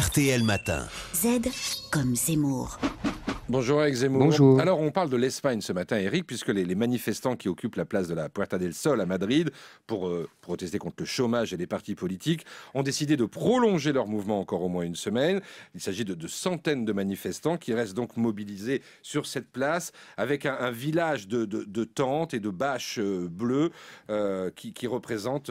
RTL Matin. Z comme Zemmour. Bonjour Eric Zemmour. Bonjour. Alors on parle de l'Espagne ce matin, Eric, puisque les, manifestants qui occupent la place de la Puerta del Sol à Madrid pour euh, protester contre le chômage et les partis politiques ont décidé de prolonger leur mouvement encore au moins une semaine. Il s'agit de, centaines de manifestants qui restent donc mobilisés sur cette place avec un, village de, tentes et de bâches euh, bleues euh, qui, représentent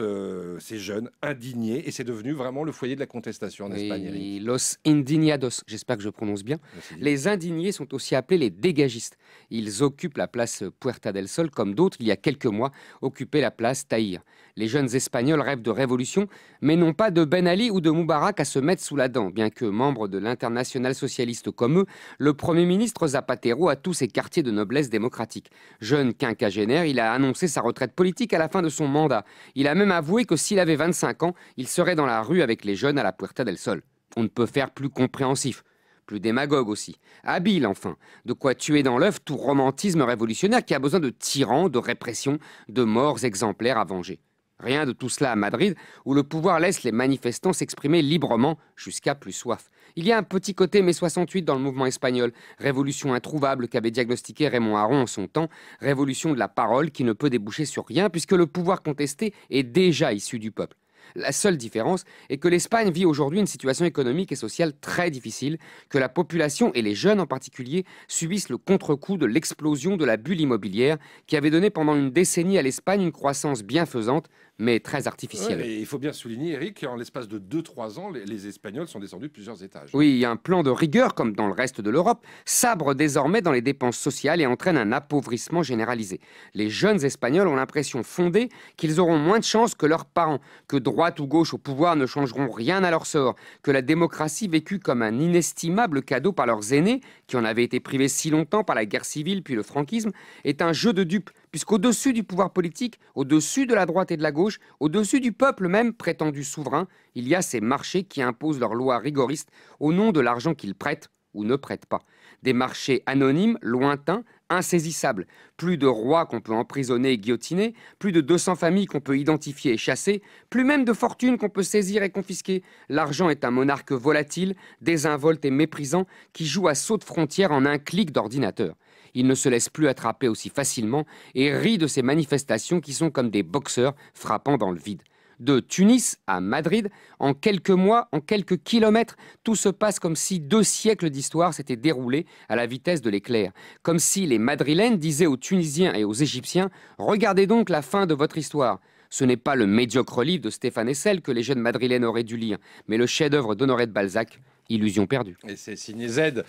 ces jeunes indignés et c'est devenu vraiment le foyer de la contestation en Espagne. Los indignados, j'espère que je prononce bien. Les indignés sont sont aussi appelés les dégagistes. Ils occupent la place Puerta del Sol comme d'autres, il y a quelques mois, occupaient la place Tahir. Les jeunes Espagnols rêvent de révolution, mais n'ont pas de Ben Ali ou de Moubarak à se mettre sous la dent. Bien que membre de l'international socialiste comme eux, le Premier ministre Zapatero a tous ses quartiers de noblesse démocratique. Jeune quinquagénaire, il a annoncé sa retraite politique à la fin de son mandat. Il a même avoué que s'il avait 25 ans, il serait dans la rue avec les jeunes à la Puerta del Sol. On ne peut faire plus compréhensif plus démagogue aussi, habile enfin, de quoi tuer dans l'œuf tout romantisme révolutionnaire qui a besoin de tyrans, de répression, de morts exemplaires à venger. Rien de tout cela à Madrid, où le pouvoir laisse les manifestants s'exprimer librement jusqu'à plus soif. Il y a un petit côté mai 68 dans le mouvement espagnol, révolution introuvable qu'avait diagnostiqué Raymond Aron en son temps, révolution de la parole qui ne peut déboucher sur rien puisque le pouvoir contesté est déjà issu du peuple. La seule différence est que l'Espagne vit aujourd'hui une situation économique et sociale très difficile, que la population et les jeunes en particulier subissent le contre-coup de l'explosion de la bulle immobilière qui avait donné pendant une décennie à l'Espagne une croissance bienfaisante mais très artificielle. il faut bien souligner, Eric, qu'en l'espace de 2-3 ans, les, Espagnols sont descendus plusieurs étages. Oui, un plan de rigueur, comme dans le reste de l'Europe, sabre désormais dans les dépenses sociales et entraîne un appauvrissement généralisé. Les jeunes Espagnols ont l'impression fondée qu'ils auront moins de chances que leurs parents, que droite ou gauche au pouvoir ne changeront rien à leur sort, que la démocratie vécue comme un inestimable cadeau par leurs aînés, qui en avaient été privés si longtemps par la guerre civile puis le franquisme, est un jeu de dupes, puisqu'au-dessus du pouvoir politique, au-dessus de la droite et de la gauche, au-dessus du peuple même prétendu souverain, il y a ces marchés qui imposent leurs lois rigoristes au nom de l'argent qu'ils prêtent ou ne prête pas. Des marchés anonymes, lointains, insaisissables. Plus de rois qu'on peut emprisonner et guillotiner, plus de 200 familles qu'on peut identifier et chasser, plus même de fortunes qu'on peut saisir et confisquer. L'argent est un monarque volatile, désinvolte et méprisant qui joue à saut de frontière en un clic d'ordinateur. Il ne se laisse plus attraper aussi facilement et rit de ces manifestations qui sont comme des boxeurs frappant dans le vide de Tunis à Madrid, en quelques mois, en quelques kilomètres, tout se passe comme si deux siècles d'histoire s'étaient déroulés à la vitesse de l'éclair. Comme si les Madrilènes disaient aux Tunisiens et aux Égyptiens Regardez donc la fin de votre histoire. Ce n'est pas le médiocre livre de Stéphane Hessel que les jeunes madrilènes auraient dû lire, mais le chef-d'œuvre d'Honoré de Balzac, Illusion perdue. Et c'est signé Z.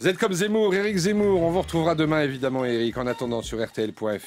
Z comme Zemmour, Eric Zemmour. On vous retrouvera demain évidemment, Eric. En attendant sur RTL.fr.